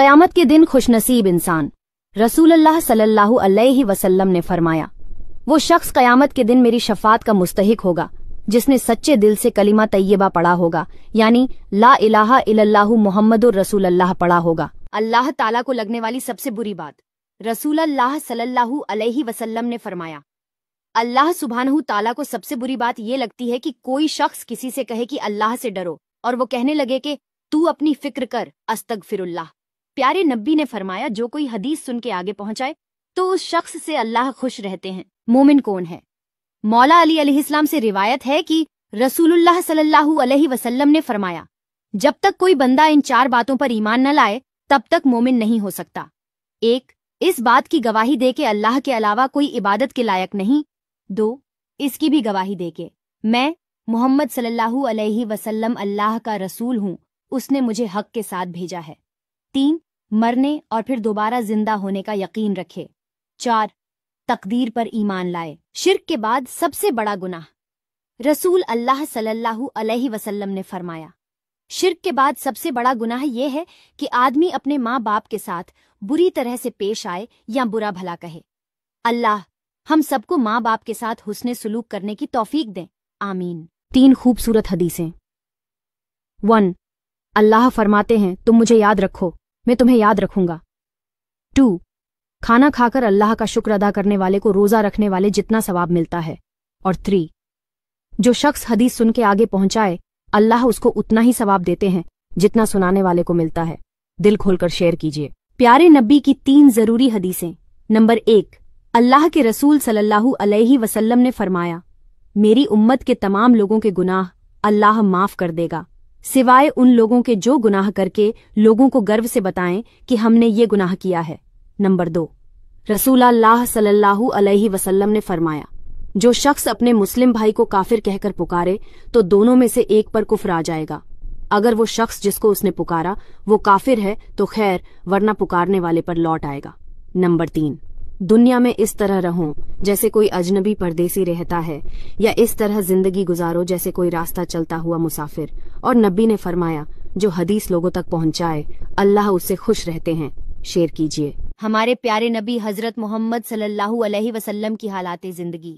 क़यामत के दिन खुशनसीब इंसान रसूल अल्लाह सल्लल्लाहु अलैहि वसल्लम ने फरमाया वो शख्स क़यामत के दिन मेरी शफात का मुस्तहिक होगा जिसने सच्चे दिल से कलिमा तैयबा पढ़ा होगा यानी ला इलाहा इलाहा मोहम्मद रसूल अल्लाह पढ़ा होगा अल्लाह ताला को लगने वाली सबसे बुरी बात रसूल अल्लाह सल्लाह अलैहि वसल्लम ने फरमाया अल्लाह सुबहानहु ताला को सबसे बुरी बात ये लगती है कि कोई शख्स किसी से कहे कि अल्लाह से डरो और वो कहने लगे कि तू अपनी फिक्र कर अस्तग प्यारे नब्बी ने फरमाया जो कोई हदीस सुन के आगे पहुंचाए तो उस शख्स से अल्लाह खुश रहते हैं मोमिन कौन है मौला अली अलीस्लाम से रिवायत है कि रसूलुल्लाह सल्लल्लाहु अलैहि वसल्लम ने फरमाया जब तक कोई बंदा इन चार बातों पर ईमान न लाए तब तक मोमिन नहीं हो सकता एक इस बात की गवाही दे के अल्लाह के अलावा कोई इबादत के लायक नहीं दो इसकी भी गवाही दे के मैं मोहम्मद सल्लाह अलैहि वसल्लम अल्लाह का रसूल हूँ उसने मुझे हक के साथ भेजा है तीन मरने और फिर दोबारा जिंदा होने का यकीन रखे चार तकदीर पर ईमान लाए शिरक के बाद सबसे बड़ा गुनाह रसूल अल्लाह सल्लल्लाहु अलैहि वसल्लम ने फरमाया शिरक के बाद सबसे बड़ा गुनाह यह है कि आदमी अपने माँ बाप के साथ बुरी तरह से पेश आए या बुरा भला कहे अल्लाह हम सबको माँ बाप के साथ हुसने सलूक करने की तौफीक दें आमीन तीन खूबसूरत हदीसें वन अल्लाह फरमाते हैं तुम मुझे याद रखो मैं तुम्हें याद रखूंगा टू खाना खाकर अल्लाह का शुक्र अदा करने वाले को रोज़ा रखने वाले जितना सवाब मिलता है और थ्री जो शख्स हदीस सुन के आगे पहुंचाए अल्लाह उसको उतना ही सवाब देते हैं जितना सुनाने वाले को मिलता है दिल खोलकर शेयर कीजिए प्यारे नबी की तीन ज़रूरी हदीसें नंबर एक अल्लाह के रसूल सल्लल्लाहु अलैहि वसल्लम ने फरमाया मेरी उम्मत के तमाम लोगों के गुनाह अल्लाह माफ़ कर देगा सिवाय उन लोगों के जो गुनाह करके लोगों को गर्व से बताएं कि हमने ये गुनाह किया है नंबर दो रसूलाल्लाह सल्लल्लाहु अलैहि वसल्लम ने फरमाया जो शख्स अपने मुस्लिम भाई को काफिर कहकर पुकारे तो दोनों में से एक पर कुफर आ जाएगा अगर वो शख्स जिसको उसने पुकारा वो काफिर है तो खैर वरना पुकारने वाले पर लौट आएगा नंबर तीन दुनिया में इस तरह रहो जैसे कोई अजनबी परदेसी रहता है या इस तरह जिंदगी गुजारो जैसे कोई रास्ता चलता हुआ मुसाफिर और नबी ने फरमाया जो हदीस लोगों तक पहुंचाए अल्लाह उससे खुश रहते हैं शेयर कीजिए हमारे प्यारे नबी हजरत मोहम्मद सल्लल्लाहु अलैहि वसल्लम की हालात जिंदगी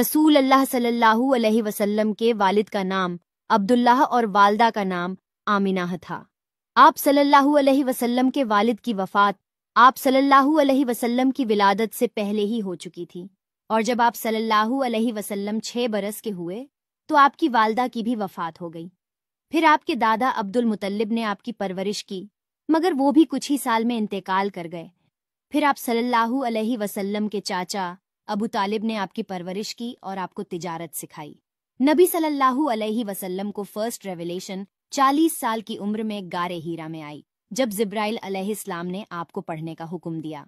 रसूल अल्लाह सल्लाह वसलम के वालिद का नाम अब्दुल्लाह और वालदा का नाम आमिना था आप सल्लाह वसलम के वालिद की वफात आप सल्लल्लाहु अलैहि वसल्लम की विलादत से पहले ही हो चुकी थी और जब आप सल्लल्लाहु अलैहि वसल्लम छः बरस के हुए तो आपकी वालदा की भी वफात हो गई फिर आपके दादा अब्दुल मुतल्लिब ने आपकी परवरिश की मगर वो भी कुछ ही साल में इंतकाल कर गए फिर आप सल्लल्लाहु अलैहि वसल्लम के चाचा अबू तालिब ने आपकी परवरिश की और आपको तिजारत सिखाई नबी सल्लल्लाहु अलैहि वसल्लम को फर्स्ट रेवलेशन 40 साल की उम्र में गारे हीरा में आई जब जिब्राइल अलैहिस्सलाम ने आपको पढ़ने का हुक्म दिया